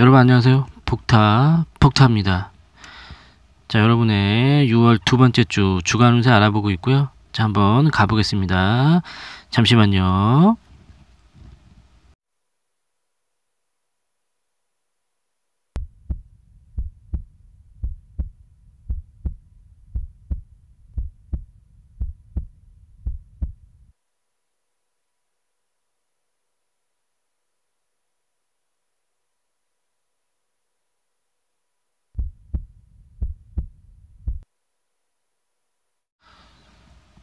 여러분 안녕하세요. 폭타폭타입니다 자, 여러분의 6월 두 번째 주 주간 운세 알아보고 있고요. 자, 한번 가보겠습니다. 잠시만요.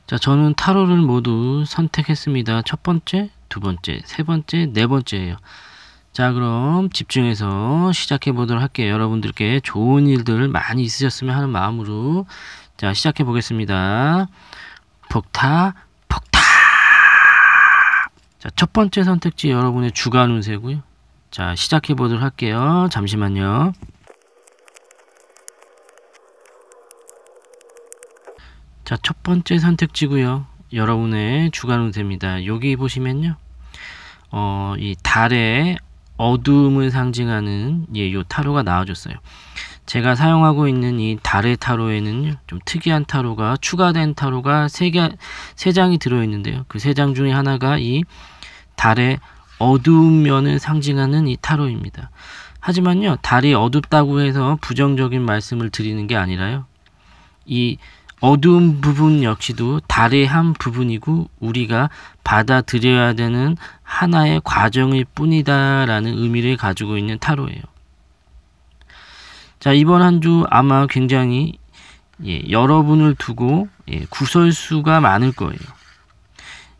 자, 저는 타로를 모두 선택했습니다. 첫 번째, 두 번째, 세 번째, 네 번째예요. 자, 그럼 집중해서 시작해 보도록 할게요. 여러분들께 좋은 일들 많이 있으셨으면 하는 마음으로 자, 시작해 보겠습니다. 폭타, 폭타. 자, 첫 번째 선택지 여러분의 주간 운세고요. 자, 시작해 보도록 할게요. 잠시만요. 자, 첫 번째 선택지고요. 여러분의 주간 은됩니다 여기 보시면요. 어, 이 달의 어둠을 상징하는 예, 요 타로가 나와줬어요. 제가 사용하고 있는 이 달의 타로에는 좀 특이한 타로가 추가된 타로가 세 개 세 장이 들어 있는데요. 그 세 장 중에 하나가 이 달의 어두운 면을 상징하는 이 타로입니다. 하지만요. 달이 어둡다고 해서 부정적인 말씀을 드리는 게 아니라요. 이 어두운 부분 역시도 달의 한 부분이고 우리가 받아들여야 되는 하나의 과정일 뿐이다라는 의미를 가지고 있는 타로예요. 자, 이번 한 주 아마 굉장히 예, 여러분을 두고 예, 구설수가 많을 거예요.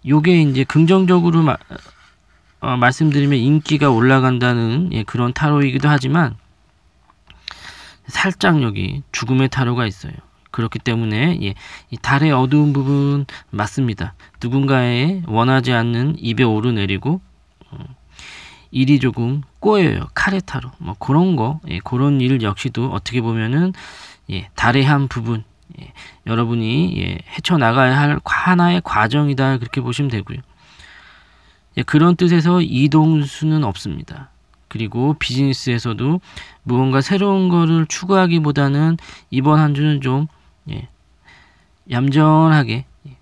요게 이제 긍정적으로 마, 어, 말씀드리면 인기가 올라간다는 예, 그런 타로이기도 하지만 살짝 여기 죽음의 타로가 있어요. 그렇기 때문에 예, 달의 어두운 부분 맞습니다. 누군가의 원하지 않는 입에 오르내리고 음, 일이 조금 꼬여요. 카레타로 뭐 그런 거 예, 그런 일 역시도 어떻게 보면은 예, 달의 한 부분 예, 여러분이 예, 헤쳐나가야 할 하나의 과정이다 그렇게 보시면 되고요. 예, 그런 뜻에서 이동수는 없습니다. 그리고 비즈니스에서도 무언가 새로운 거를 추구하기보다는 이번 한 주는 좀 예. 얌전하게 예.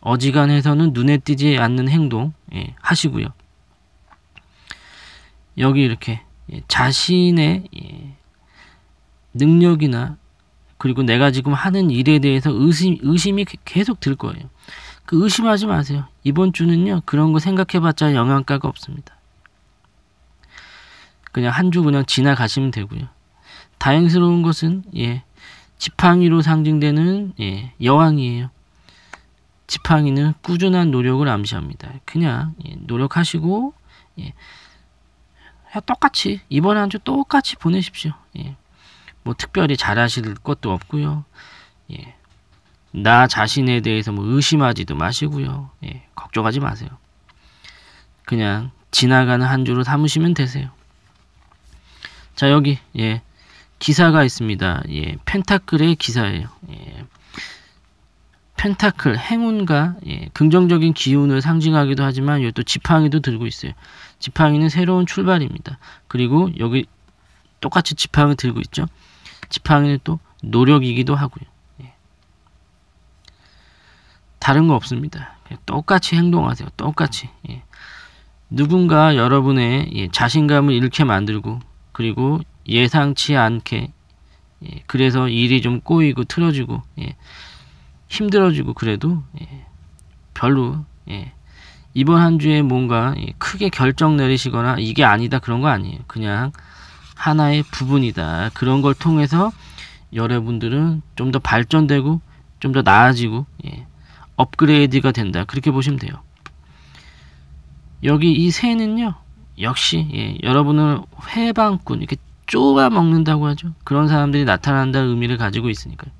어지간해서는 눈에 띄지 않는 행동 예. 하시고요. 여기 이렇게 예. 자신의 예. 능력이나 그리고 내가 지금 하는 일에 대해서 의심, 의심이 계속 들 거예요. 그 의심하지 마세요. 이번 주는요, 그런 거 생각해봤자 영향가가 없습니다. 그냥 한 주 그냥 지나가시면 되고요. 다행스러운 것은, 예, 지팡이로 상징되는 예, 여왕이에요. 지팡이는 꾸준한 노력을 암시합니다. 그냥 예, 노력하시고 예, 똑같이 이번 한 주 똑같이 보내십시오. 예, 뭐 특별히 잘하실 것도 없고요. 예, 나 자신에 대해서 뭐 의심하지도 마시고요. 예, 걱정하지 마세요. 그냥 지나가는 한 주로 삼으시면 되세요. 자 여기 예 기사가 있습니다. 예, 펜타클의 기사예요. 예, 펜타클 행운과 예, 긍정적인 기운을 상징하기도 하지만 여기 또 지팡이도 들고 있어요. 지팡이는 새로운 출발입니다. 그리고 여기 똑같이 지팡이 들고 있죠. 지팡이는 또 노력이기도 하고요. 예. 다른 거 없습니다. 똑같이 행동하세요. 똑같이. 예. 누군가 여러분의 예, 자신감을 잃게 만들고 그리고 예상치 않게 예, 그래서 일이 좀 꼬이고 틀어지고 예, 힘들어지고 그래도 예, 별로 예, 이번 한 주에 뭔가 예, 크게 결정 내리시거나 이게 아니다 그런 거 아니에요. 그냥 하나의 부분이다. 그런 걸 통해서 여러분들은 좀 더 발전되고 좀 더 나아지고 예, 업그레이드가 된다. 그렇게 보시면 돼요. 여기 이 새는요 역시 여러분을 해방꾼 이렇게 쪼가 먹는다고 하죠. 그런 사람들이 나타난다는 의미를 가지고 있으니까요.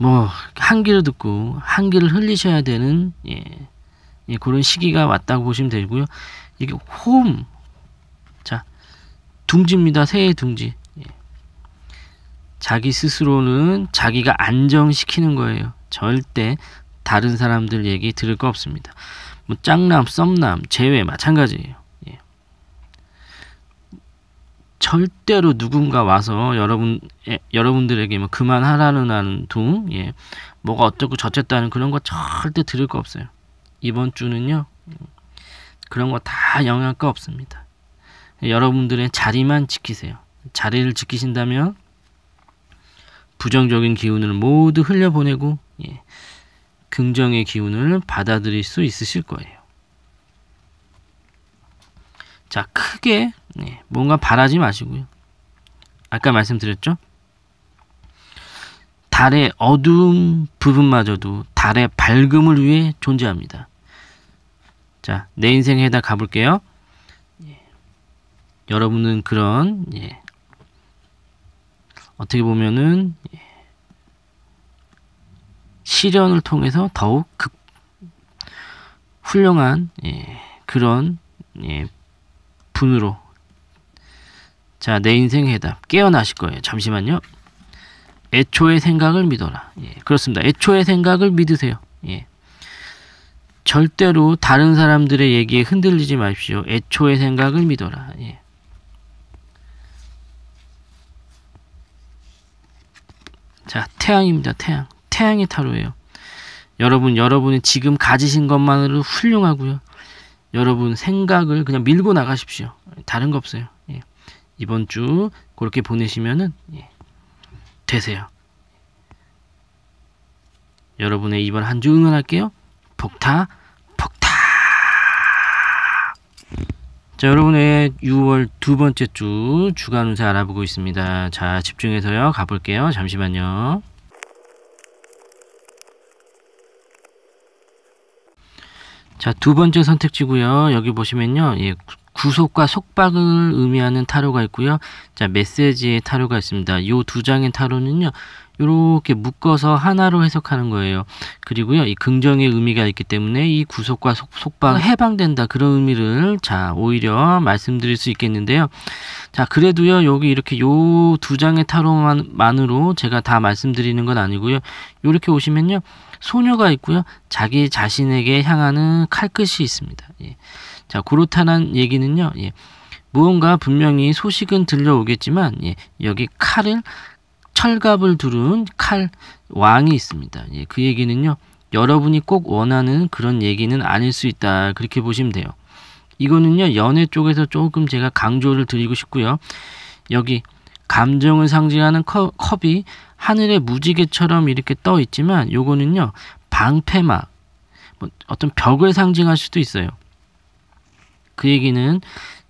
뭐 한기를 듣고 한기를 흘리셔야 되는 예, 예, 그런 시기가 왔다고 보시면 되고요. 이게 홈, 자 둥지입니다. 새해 둥지. 예. 자기 스스로는 자기가 안정시키는 거예요. 절대 다른 사람들 얘기 들을 거 없습니다. 뭐 짱남, 썸남 제외 마찬가지예요. 절대로 누군가 와서 여러분 예, 여러분들에게 뭐 그만하라는 둥, 예, 뭐가 어쩌고 저쨌다는 그런 거 절대 들을 거 없어요. 이번 주는요 그런 거 다 영향 거 없습니다. 여러분들의 자리만 지키세요. 자리를 지키신다면 부정적인 기운을 모두 흘려보내고 예, 긍정의 기운을 받아들일 수 있으실 거예요. 자, 크게 네, 뭔가 바라지 마시고요. 아까 말씀드렸죠? 달의 어두운 부분마저도 달의 밝음을 위해 존재합니다. 자, 내 인생에 다 가볼게요. 예. 여러분은 그런, 예. 어떻게 보면은, 예. 시련을 통해서 더욱 극, 훌륭한, 예, 그런, 예, 분으로 자, 내 인생 해답. 깨어나실 거예요. 잠시만요. 애초의 생각을 믿어라. 예, 그렇습니다. 애초의 생각을 믿으세요. 예. 절대로 다른 사람들의 얘기에 흔들리지 마십시오. 애초의 생각을 믿어라. 예. 자, 태양입니다. 태양. 태양의 타로예요. 여러분, 여러분이 지금 가지신 것만으로 훌륭하고요. 여러분 생각을 그냥 밀고 나가십시오. 다른 거 없어요. 예. 이번 주 그렇게 보내시면은 예. 되세요. 여러분의 이번 한 주 응원할게요. 폭타 폭타. 자 여러분의 6월 두 번째 주 주간 운세 알아보고 있습니다. 자 집중해서요 가볼게요. 잠시만요. 자, 두 번째 선택지고요. 여기 보시면요. 예, 구속과 속박을 의미하는 타로가 있고요. 자, 메시지의 타로가 있습니다. 요 두 장의 타로는요. 이렇게 묶어서 하나로 해석하는 거예요. 그리고요. 이 긍정의 의미가 있기 때문에 이 구속과 속, 속박 네. 해방된다 그런 의미를 자, 오히려 말씀드릴 수 있겠는데요. 자, 그래도요. 여기 이렇게 요 두 장의 타로만으로 제가 다 말씀드리는 건 아니고요. 요렇게 오시면요. 소녀가 있고요. 자기 자신에게 향하는 칼끝이 있습니다. 예. 자, 구로타는 얘기는요. 예. 무언가 분명히 소식은 들려오겠지만 예. 여기 칼을 철갑을 두른 칼 왕이 있습니다. 예. 그 얘기는요. 여러분이 꼭 원하는 그런 얘기는 아닐 수 있다. 그렇게 보시면 돼요. 이거는요. 연애 쪽에서 조금 제가 강조를 드리고 싶고요. 여기 감정을 상징하는 컵, 컵이 하늘의 무지개처럼 이렇게 떠 있지만 요거는요 방패막 뭐 어떤 벽을 상징할 수도 있어요. 그 얘기는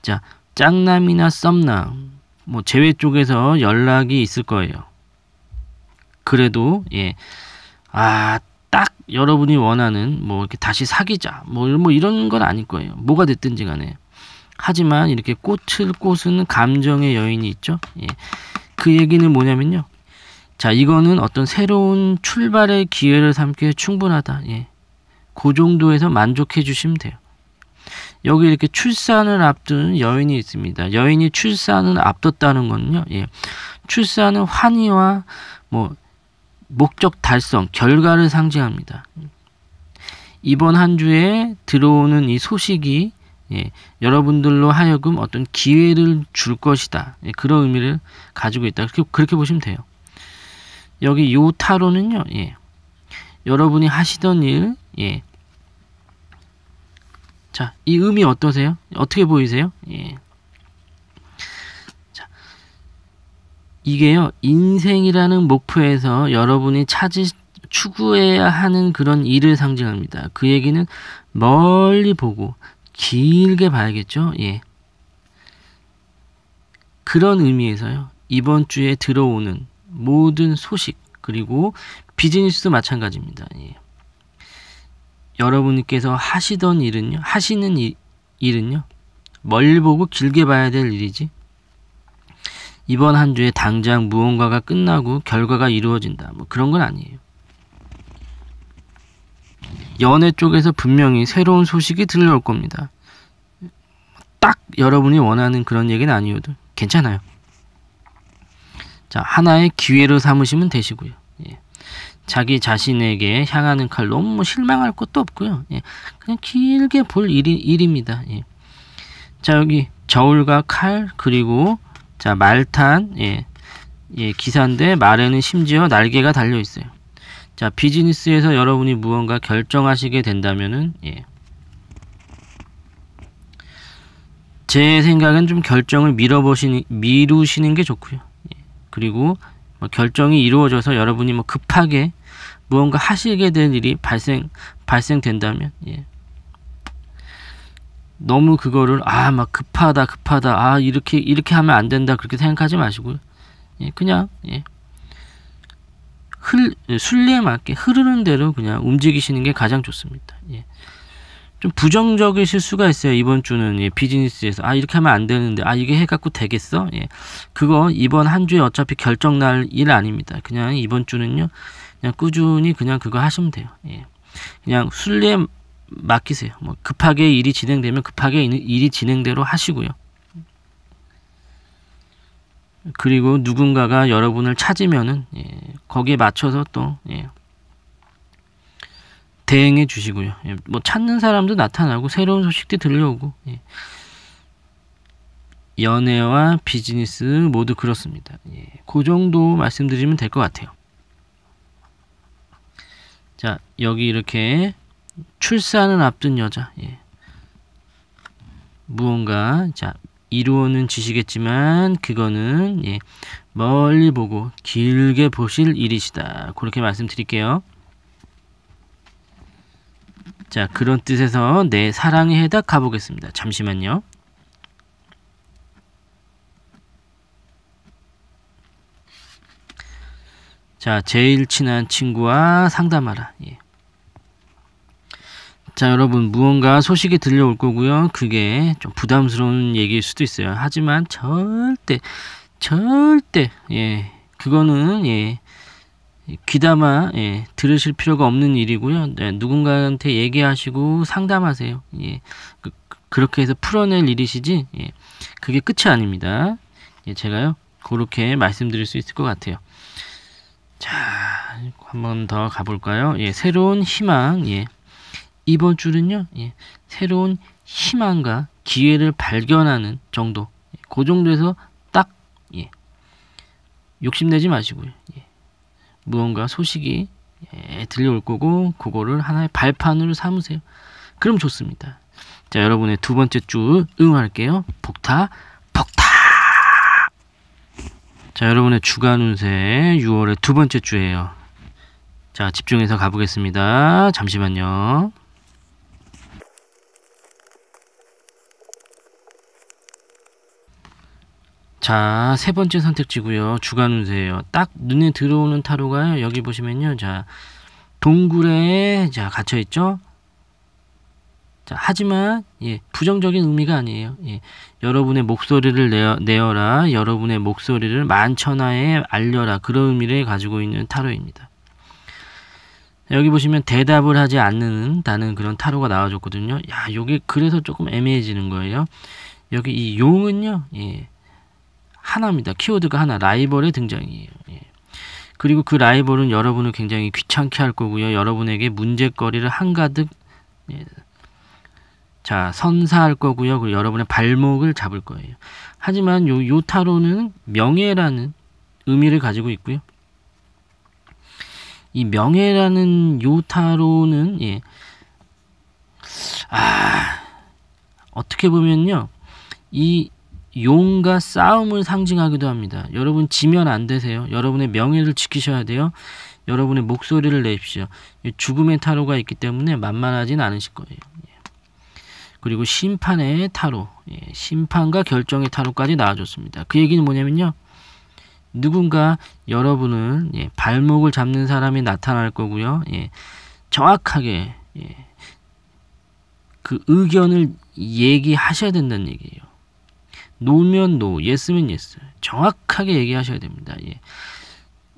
자 짱남이나 썸남 뭐재외 쪽에서 연락이 있을 거예요. 그래도 예 아 딱 여러분이 원하는 뭐 이렇게 다시 사귀자 뭐, 뭐 이런 건 아닐 거예요. 뭐가 됐든지 간에 하지만 이렇게 꽃을 꽃은 감정의 여인이 있죠. 예. 그 얘기는 뭐냐면요. 자, 이거는 어떤 새로운 출발의 기회를 삼기에 충분하다. 예. 그 정도에서 만족해 주시면 돼요. 여기 이렇게 출산을 앞둔 여인이 있습니다. 여인이 출산을 앞뒀다는 거는요. 예. 출산은 환희와 뭐 목적 달성, 결과를 상징합니다. 이번 한 주에 들어오는 이 소식이 예, 여러분들로 하여금 어떤 기회를 줄 것이다. 예, 그런 의미를 가지고 있다. 그렇게, 그렇게 보시면 돼요. 여기 요타로는요, 예. 여러분이 하시던 일, 예. 자, 이 음이 어떠세요? 어떻게 보이세요? 예. 자, 이게요, 인생이라는 목표에서 여러분이 찾으, 추구해야 하는 그런 일을 상징합니다. 그 얘기는 멀리 보고 길게 봐야겠죠? 예. 그런 의미에서요, 이번 주에 들어오는 모든 소식 그리고 비즈니스도 마찬가지입니다. 예. 여러분께서 하시던 일은요, 하시는 일, 일은요, 멀리 보고 길게 봐야 될 일이지. 이번 한 주에 당장 무언가가 끝나고 결과가 이루어진다. 뭐 그런 건 아니에요. 연애 쪽에서 분명히 새로운 소식이 들려올 겁니다. 딱 여러분이 원하는 그런 얘기는 아니어도 괜찮아요. 자, 하나의 기회로 삼으시면 되시고요. 예. 자기 자신에게 향하는 칼 너무 뭐 실망할 것도 없고요. 예. 그냥 길게 볼 일이, 일입니다. 예. 자, 여기 저울과 칼, 그리고 자, 말탄, 예. 예, 기사인데 말에는 심지어 날개가 달려 있어요. 자, 비즈니스에서 여러분이 무언가 결정하시게 된다면은 예. 제생각은좀 결정을 미뤄보시는 미루시는 게 좋고요. 그리고 뭐 결정이 이루어져서 여러분이 뭐 급하게 무언가 하시게 된 일이 발생 발생된다면 예. 너무 그거를 아 막 급하다 급하다 아 이렇게 이렇게 하면 안 된다 그렇게 생각하지 마시고요. 예, 그냥 예. 흘 순리에 예, 맞게 흐르는 대로 그냥 움직이시는 게 가장 좋습니다. 예. 좀 부정적인 실수가 있어요. 이번 주는 예, 비즈니스에서 아 이렇게 하면 안 되는데 아 이게 해갖고 되겠어? 예, 그거 이번 한 주에 어차피 결정 날 일 아닙니다. 그냥 이번 주는요, 그냥 꾸준히 그냥 그거 하시면 돼요. 예, 그냥 순리 맡기세요. 뭐 급하게 일이 진행되면 급하게 일이 진행대로 하시고요. 그리고 누군가가 여러분을 찾으면은 예, 거기에 맞춰서 또 예, 대행해 주시고요. 예, 뭐 찾는 사람도 나타나고 새로운 소식도 들려오고 예. 연애와 비즈니스 모두 그렇습니다. 예, 그 정도 말씀드리면 될 것 같아요. 자 여기 이렇게 출산을 앞둔 여자 예. 무언가 자 이루어는 지시겠지만 그거는 예, 멀리 보고 길게 보실 일이시다 그렇게 말씀드릴게요. 자, 그런 뜻에서 내 사랑의 해답 가보겠습니다. 잠시만요. 자, 제일 친한 친구와 상담하라. 예. 자, 여러분, 무언가 소식이 들려올 거고요. 그게 좀 부담스러운 얘기일 수도 있어요. 하지만 절대, 절대, 예, 그거는, 예, 예, 귀담아 예, 들으실 필요가 없는 일이고요. 예, 누군가한테 얘기하시고 상담하세요. 예, 그, 그 렇게 해서 풀어낼 일이시지 예, 그게 끝이 아닙니다. 예, 제가요 그렇게 말씀드릴 수 있을 것 같아요. 자, 한번 더 가볼까요? 예, 새로운 희망. 예, 이번 줄은요, 예, 새로운 희망과 기회를 발견하는 정도. 예, 그 정도에서 딱 예, 욕심내지 마시고요. 무언가 소식이 예, 들려올 거고 그거를 하나의 발판으로 삼으세요. 그럼 좋습니다. 자 여러분의 두 번째 주 응원할게요. 폭타 폭타 자 여러분의 주간 운세 6월의 두 번째 주예요. 자 집중해서 가보겠습니다. 잠시만요. 자, 세 번째 선택지고요. 주간 운세예요. 딱 눈에 들어오는 타로가 여기 보시면요. 자, 동굴에 자, 갇혀 있죠. 자, 하지만 예, 부정적인 의미가 아니에요. 예, 여러분의 목소리를 내어, 내어라. 여러분의 목소리를 만천하에 알려라. 그런 의미를 가지고 있는 타로입니다. 여기 보시면 대답을 하지 않는다는 그런 타로가 나와줬거든요. 야, 요게 그래서 조금 애매해지는 거예요. 여기 이 용은요, 예, 하나입니다. 키워드가 하나, 라이벌의 등장이에요. 예. 그리고 그 라이벌은 여러분을 굉장히 귀찮게 할 거고요. 여러분에게 문제거리를 한가득 예. 자 선사할 거고요. 그리고 여러분의 발목을 잡을 거예요. 하지만 요, 요 타로는 명예라는 의미를 가지고 있고요. 이 명예라는 요 타로는 예. 아 어떻게 보면요. 이 용과 싸움을 상징하기도 합니다. 여러분 지면 안 되세요. 여러분의 명예를 지키셔야 돼요. 여러분의 목소리를 내십시오. 죽음의 타로가 있기 때문에 만만하진 않으실 거예요. 예. 그리고 심판의 타로, 예. 심판과 결정의 타로까지 나와줬습니다. 그 얘기는 뭐냐면요. 누군가 여러분을 예, 발목을 잡는 사람이 나타날 거고요. 정확하게 그 의견을 얘기하셔야 된다는 얘기예요. 노면 노, 예스면 예스. 정확하게 얘기하셔야 됩니다. 예.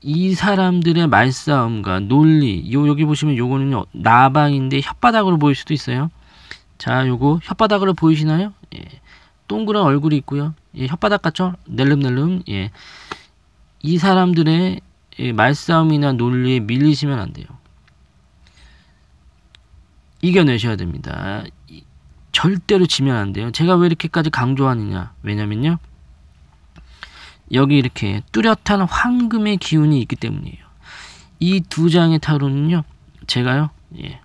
이 사람들의 말싸움과 논리, 요 여기 보시면 요거는 나방인데 혓바닥으로 보일 수도 있어요. 자, 요거 혓바닥으로 보이시나요? 예. 동그란 얼굴이 있고요. 예, 혓바닥 같죠? 낼름낼름. 예. 이 사람들의 예, 말싸움이나 논리에 밀리시면 안 돼요. 이겨내셔야 됩니다. 절대로 지면 안 돼요. 제가 왜 이렇게까지 강조하느냐? 왜냐면요. 여기 이렇게 뚜렷한 황금의 기운이 있기 때문이에요. 이 두 장의 타로는요. 제가요. 예.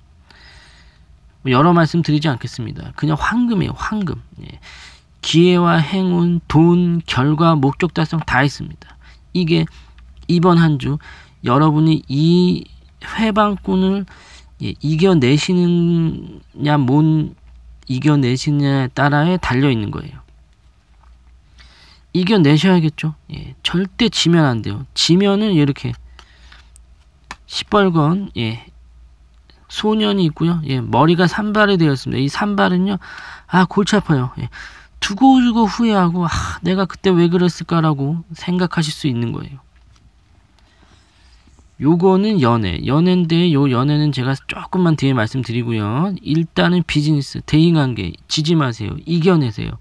뭐 여러 말씀 드리지 않겠습니다. 그냥 황금이에요. 황금. 예. 기회와 행운, 돈, 결과, 목적 달성 다 있습니다. 이게 이번 한 주 여러분이 이 회방꾼을 예, 이겨내시느냐 못 이겨내시냐에 따라에 달려 있는 거예요. 이겨내셔야겠죠. 예, 절대 지면 안 돼요. 지면은 이렇게 시뻘건 예, 소년이 있고요. 예, 머리가 산발이 되었습니다. 이 산발은요. 아, 골치 아파요. 예, 두고두고 후회하고 아, 내가 그때 왜 그랬을까라고 생각하실 수 있는 거예요. 요거는 연애. 연애인데 요 연애는 제가 조금만 뒤에 말씀드리고요. 일단은 비즈니스, 대인관계 지지 마세요. 이겨내세요.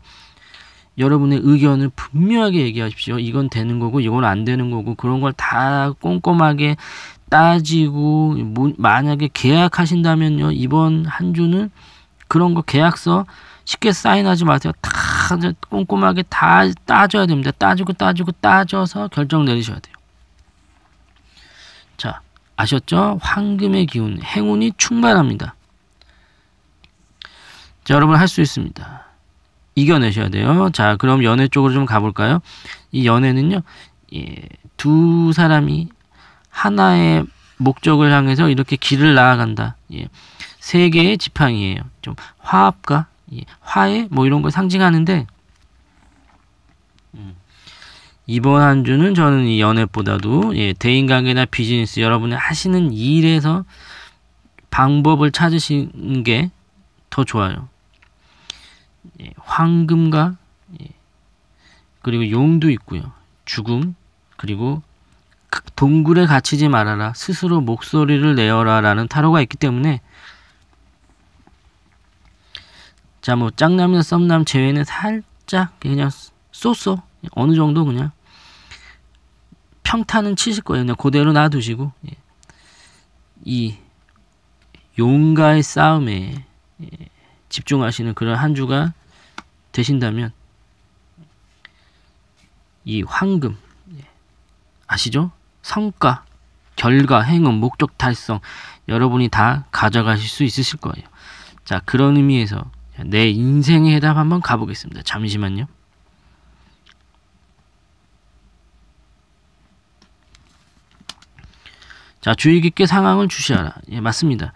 여러분의 의견을 분명하게 얘기하십시오. 이건 되는 거고 이건 안 되는 거고 그런 걸 다 꼼꼼하게 따지고 뭐, 만약에 계약하신다면요. 이번 한 주는 그런 거 계약서 쉽게 사인하지 마세요. 다 꼼꼼하게 다 따져야 됩니다. 따지고 따지고 따져서 결정 내리셔야 돼요. 아셨죠? 황금의 기운, 행운이 충만합니다. 자, 여러분 할 수 있습니다. 이겨내셔야 돼요. 자, 그럼 연애 쪽으로 좀 가볼까요? 이 연애는요, 예, 두 사람이 하나의 목적을 향해서 이렇게 길을 나아간다. 예, 세 개의 지팡이에요. 좀 화합과 예, 화해 뭐 이런 걸 상징하는데 이번 한 주는 저는 이 연애보다도 예, 대인관계나 비즈니스 여러분이 하시는 일에서 방법을 찾으시는 게더 좋아요. 예, 황금과 예, 그리고 용도 있고요. 죽음 그리고 동굴에 갇히지 말아라 스스로 목소리를 내어라라는 타로가 있기 때문에 자 뭐 짱남이나 썸남 제외는 살짝 그냥 쏘쏘 어느 정도 그냥 평탄은 치실 거예요. 그냥 그대로 놔두시고 예. 이용과의 싸움에 예, 집중하시는 그런 한 주가 되신다면 이 황금 예. 아시죠? 성과, 결과, 행운, 목적 달성 여러분이 다 가져가실 수 있으실 거예요. 자 그런 의미에서 내 인생의 해답 한번 가보겠습니다. 잠시만요. 자, 주의 깊게 상황을 주시하라. 예, 맞습니다.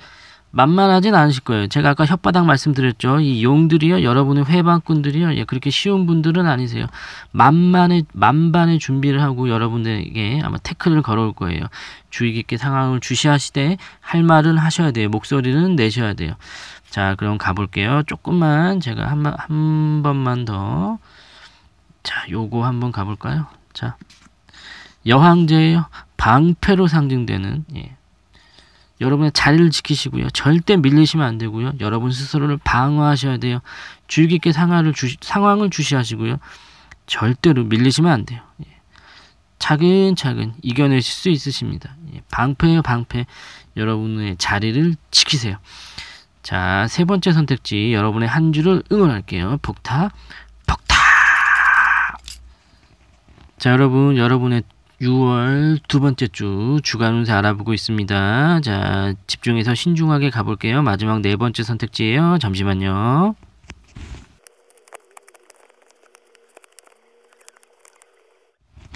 만만하진 않으실 거예요. 제가 아까 혓바닥 말씀드렸죠. 이 용들이요. 여러분의 회방꾼들이요. 예, 그렇게 쉬운 분들은 아니세요. 만만의, 만반의 준비를 하고 여러분에게 들 아마 태클을 걸어올 거예요. 주의 깊게 상황을 주시하시되 할 말은 하셔야 돼요. 목소리는 내셔야 돼요. 자, 그럼 가볼게요. 조금만 제가 한, 한 번만 더. 자, 요거 한 번 가볼까요? 자, 여황제예요. 방패로 상징되는 예. 여러분의 자리를 지키시고요. 절대 밀리시면 안 되고요. 여러분 스스로를 방어하셔야 돼요. 주의 깊게 상황을, 주시, 상황을 주시하시고요. 절대로 밀리시면 안 돼요. 예. 차근차근 이겨내실 수 있으십니다. 예. 방패요 방패. 여러분의 자리를 지키세요. 자, 세 번째 선택지 여러분의 한 주를 응원할게요. 폭타, 폭타. 자, 여러분, 여러분의 6월 두 번째 주 주간 운세 알아보고 있습니다. 자, 집중해서 신중하게 가볼게요. 마지막 네 번째 선택지예요. 잠시만요.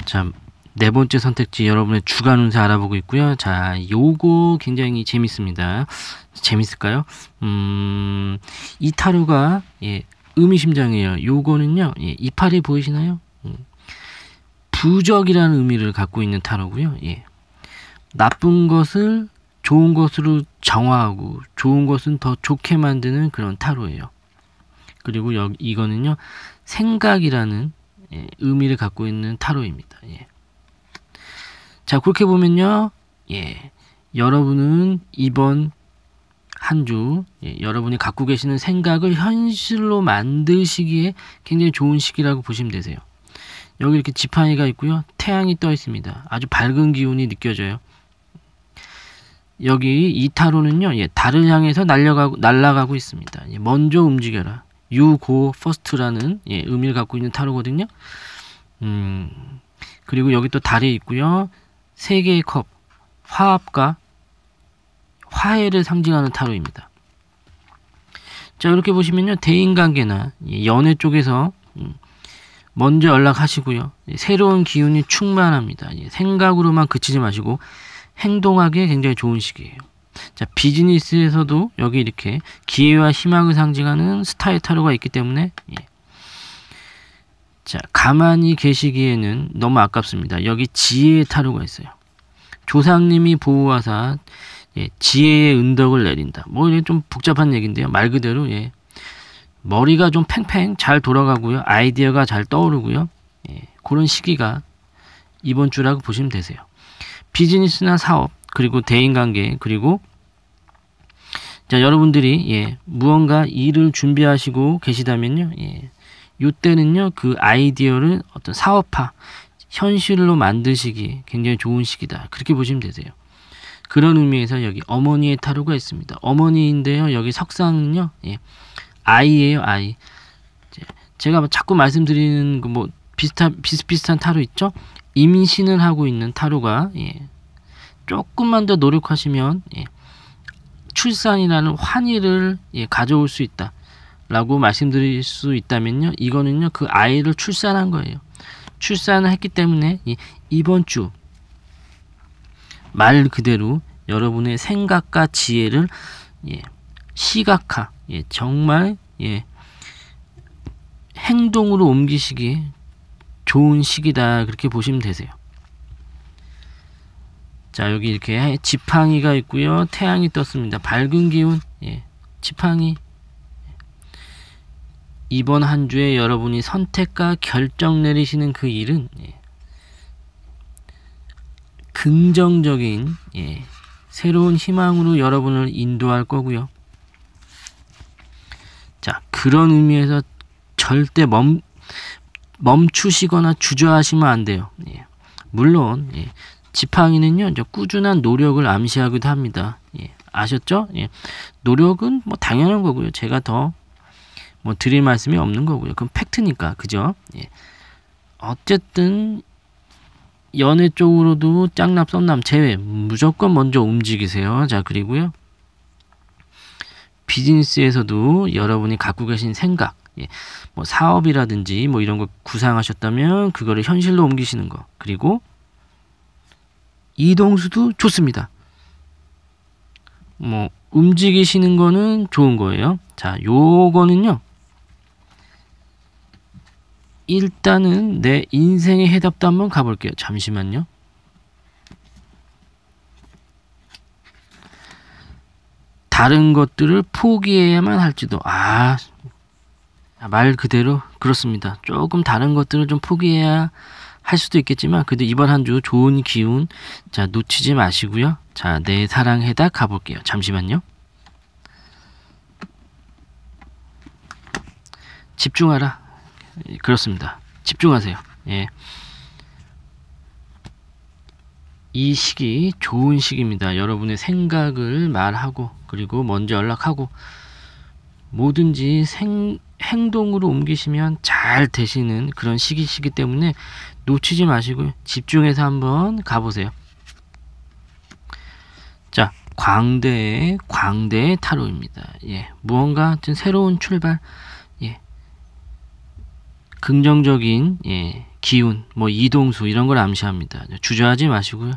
자, 네 번째 선택지 여러분의 주간 운세 알아보고 있고요. 자, 요거 굉장히 재밌습니다. 재밌을까요? 음, 이타루가 예, 의미심장이에요. 요거는요, 예, 이파리 보이시나요? 음. 부적이라는 의미를 갖고 있는 타로고요 예. 나쁜 것을 좋은 것으로 정화하고 좋은 것은 더 좋게 만드는 그런 타로예요. 그리고 여기 이거는요 생각이라는 예, 의미를 갖고 있는 타로입니다. 예. 자 그렇게 보면요, 예, 여러분은 이번 한주 예, 여러분이 갖고 계시는 생각을 현실로 만드시기에 굉장히 좋은 시기라고 보시면 되세요. 여기 이렇게 지팡이가 있고요. 태양이 떠 있습니다. 아주 밝은 기운이 느껴져요. 여기 이타로는요. 예, 달을 향해서 날려가고 날아가고 있습니다. 예, 먼저 움직여라. 유고 퍼스트라는 예, 의미를 갖고 있는 타로거든요. 음. 그리고 여기 또 달이 있고요. 세 개의 컵. 화합과 화해를 상징하는 타로입니다. 자, 이렇게 보시면요. 대인관계나 예, 연애 쪽에서 먼저 연락하시고요. 예, 새로운 기운이 충만합니다. 예, 생각으로만 그치지 마시고 행동하기에 굉장히 좋은 시기예요. 자, 비즈니스에서도 여기 이렇게 기회와 희망을 상징하는 스타의 타로가 있기 때문에 예. 자, 가만히 계시기에는 너무 아깝습니다. 여기 지혜의 타로가 있어요. 조상님이 보호하사 예, 지혜의 은덕을 내린다. 뭐 이게 좀 복잡한 얘기인데요. 말 그대로 예. 머리가 좀 팽팽 잘 돌아가고요. 아이디어가 잘 떠오르고요. 예, 그런 시기가 이번 주라고 보시면 되세요. 비즈니스나 사업 그리고 대인관계 그리고 자 여러분들이 예, 무언가 일을 준비하시고 계시다면요. 예, 이때는요 그 아이디어를 어떤 사업화 현실로 만드시기 굉장히 좋은 시기다 그렇게 보시면 되세요. 그런 의미에서 여기 어머니의 타로가 있습니다. 어머니인데요 여기 석상은요. 예, 아이예요 아이 제가 뭐 자꾸 말씀드리는 그 뭐 비슷한 비슷비슷한 타로 있죠? 임신을 하고 있는 타로가 예. 조금만 더 노력하시면 예. 출산이라는 환희를 예, 가져올 수 있다. 라고 말씀드릴 수 있다면요. 이거는요. 그 아이를 출산한 거예요. 출산을 했기 때문에 예, 이번 주 말 그대로 여러분의 생각과 지혜를 예, 시각화, 예, 정말 예, 행동으로 옮기시기 좋은 시기다 그렇게 보시면 되세요. 자 여기 이렇게 지팡이가 있고요 태양이 떴습니다 밝은 기운 예, 지팡이 이번 한 주에 여러분이 선택과 결정 내리시는 그 일은 예, 긍정적인 예, 새로운 희망으로 여러분을 인도할 거고요 그런 의미에서 절대 멈, 멈추시거나 주저하시면 안 돼요. 예. 물론 예. 지팡이는요 꾸준한 노력을 암시하기도 합니다. 예. 아셨죠? 예. 노력은 뭐 당연한 거고요. 제가 더 뭐 드릴 말씀이 없는 거고요. 그럼 팩트니까 그죠? 예. 어쨌든 연애 쪽으로도 짱남 썸남 제외 무조건 먼저 움직이세요. 자 그리고요. 비즈니스에서도 여러분이 갖고 계신 생각, 예, 뭐 사업이라든지 뭐 이런 거 구상하셨다면 그거를 현실로 옮기시는 거. 그리고 이동수도 좋습니다. 뭐 움직이시는 거는 좋은 거예요. 자, 요거는요. 일단은 내 인생의 해답도 한번 가볼게요. 잠시만요. 다른 것들을 포기해야만 할지도 아 말 그대로 그렇습니다. 조금 다른 것들을 좀 포기해야 할 수도 있겠지만 그래도 이번 한 주 좋은 기운 자 놓치지 마시고요. 자 내 사랑해다 가볼게요. 잠시만요. 집중하라. 그렇습니다. 집중하세요. 예. 이 시기 좋은 시기입니다. 여러분의 생각을 말하고 그리고 먼저 연락하고 뭐든지 생, 행동으로 옮기시면 잘 되시는 그런 시기시기 때문에 놓치지 마시고 집중해서 한번 가보세요. 자, 광대의 광대의 타로입니다. 예, 무언가 새로운 출발, 예, 긍정적인 예, 기운, 뭐 이동수 이런 걸 암시합니다. 주저하지 마시고요.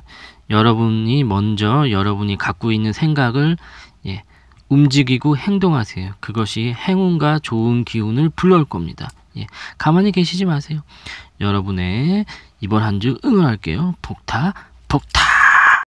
여러분이 먼저 여러분이 갖고 있는 생각을 예, 움직이고 행동하세요. 그것이 행운과 좋은 기운을 불러올 겁니다. 예, 가만히 계시지 마세요. 여러분의 이번 한 주 응원할게요. 복타, 복타!